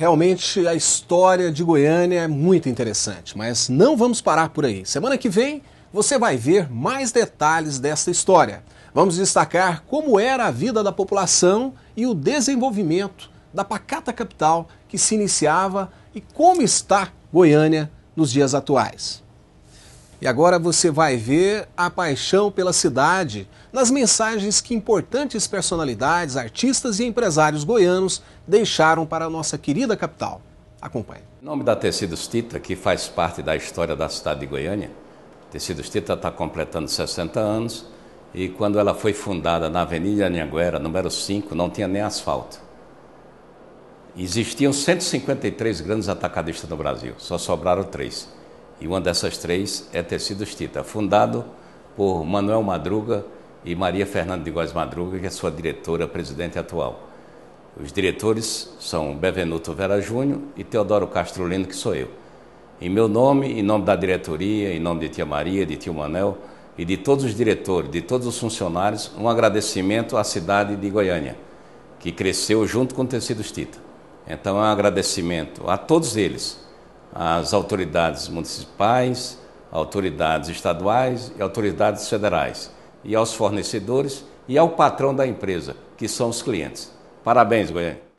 Realmente a história de Goiânia é muito interessante, mas não vamos parar por aí. Semana que vem você vai ver mais detalhes dessa história. Vamos destacar como era a vida da população e o desenvolvimento da pacata capital que se iniciava e como está Goiânia nos dias atuais. E agora você vai ver a paixão pela cidade nas mensagens que importantes personalidades, artistas e empresários goianos deixaram para a nossa querida capital. Acompanhe. Em nome da Tecidos Tita, que faz parte da história da cidade de Goiânia, Tecidos Tita está completando 60 anos e quando ela foi fundada na Avenida Anhanguera, número 5, não tinha nem asfalto. Existiam 153 grandes atacadistas no Brasil, só sobraram três e uma dessas três é Tecidos Tita, fundado por Manuel Madruga e Maria Fernanda de Góes Madruga, que é sua diretora presidente atual. Os diretores são Bevenuto Vera Júnior e Teodoro Castro Lino, que sou eu. Em meu nome, em nome da diretoria, em nome de Tia Maria, de Tio Manel e de todos os diretores, de todos os funcionários, um agradecimento à cidade de Goiânia, que cresceu junto com Tecidos Tita. Então é um agradecimento a todos eles, as autoridades municipais, autoridades estaduais e autoridades federais, e aos fornecedores e ao patrão da empresa, que são os clientes. Parabéns, Goiânia.